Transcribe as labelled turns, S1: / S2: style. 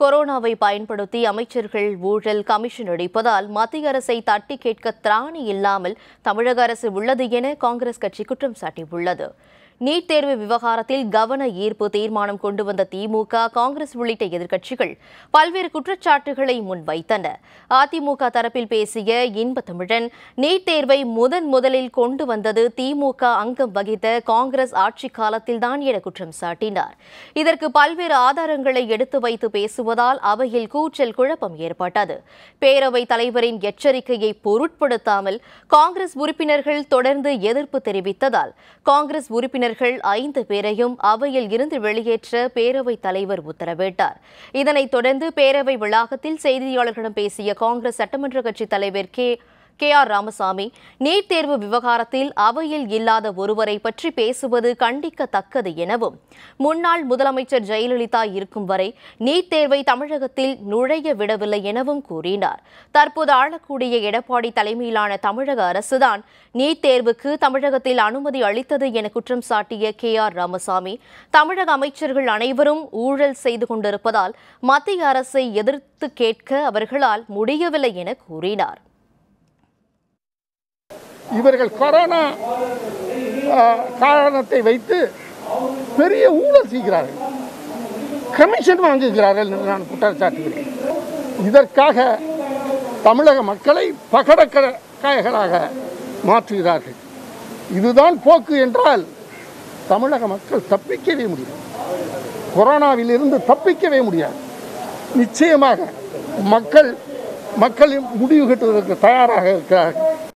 S1: கொரோனாவை பயன்படுத்தி அமைச்சர்கள் ஊழல் கமிஷன் அடிப்பதால் மத்திய அரசை தட்டி கேட்க திராணி இல்லாமல் தமிழக அரசு உள்ளது என காங்கிரஸ் கட்சி குற்றம் சாட்டியுள்ளது நீட் தேர்வு விவகாரத்தில் கவன ஈர்ப்பு தீர்மானம் கொண்டு வந்த திமுக காங்கிரஸ் உள்ளிட்ட எதிர்க்கட்சிகள் பல்வேறு குற்றச்சாட்டுகளை முன்வைத்தன அதிமுக தரப்பில் பேசிய இன்பத்தமிழன் நீட் தேர்வை முதன் முதலில் கொண்டு வந்தது திமுக அங்கம் வகித்த காங்கிரஸ் ஆட்சி காலத்தில்தான் என குற்றம் சாட்டினார் இதற்கு பல்வேறு ஆதாரங்களை எடுத்து வைத்து பேசுவதால் அவையில் கூச்சல் குழப்பம் ஏற்பட்டது பேரவைத் தலைவரின் எச்சரிக்கையை பொருட்படுத்தாமல் காங்கிரஸ் உறுப்பினர்கள் தொடர்ந்து எதிர்ப்பு தெரிவித்ததால் காங்கிரஸ் உறுப்பினர் உறுப்பினர்கள் ஐந்து பேரையும் அவையில் இருந்து வெளியேற்ற பேரவைத் தலைவர் உத்தரவிட்டார் இதனைத் தொடர்ந்து பேரவை வளாகத்தில் செய்தியாளர்களிடம் பேசிய காங்கிரஸ் சட்டமன்ற கட்சித் தலைவர் K K R Ramasamy NEET தேர்வு விவகாரத்தில் அவையில் இல்லாத ஒருவரை பற்றி பேசுவது கண்டிக்கத்தக்கது எனவும் முன்னாள் முதலமைச்சர் ஜெயலலிதா இருக்கும் வரை நீட் தேர்வை தமிழகத்தில் நுழைய விடவில்லை எனவும் கூறினார் தற்போது ஆளக்கூடிய எடப்பாடி தலைமையிலான தமிழக அரசுதான் நீட் தேர்வுக்கு தமிழகத்தில் அனுமதி அளித்தது என குற்றம் சாட்டிய கே ஆர் ராமசாமி தமிழக அமைச்சர்கள் அனைவரும் ஊழல் செய்து கொண்டிருப்பதால் மத்திய அரசை எதிர்த்து கேட்க அவர்களால் முடியவில்லை என கூறினார் இவர்கள் கொரோனா
S2: காரணத்தை வைத்து பெரிய ஊழல் செய்கிறார்கள் கமிஷன் வாங்குகிறார்கள் என்று நான் குற்றச்சாட்டுகிறேன் இதற்காக தமிழக மக்களை பகடக்காயகளாக மாற்றுகிறார்கள் இதுதான் போக்கு என்றால் தமிழக மக்கள் தப்பிக்கவே முடியும் கொரோனாவில் இருந்து தப்பிக்கவே முடியாது நிச்சயமாக மக்கள் மக்களின் முடிவு கட்டுவதற்கு தயாராக
S1: இருக்கிறார்கள்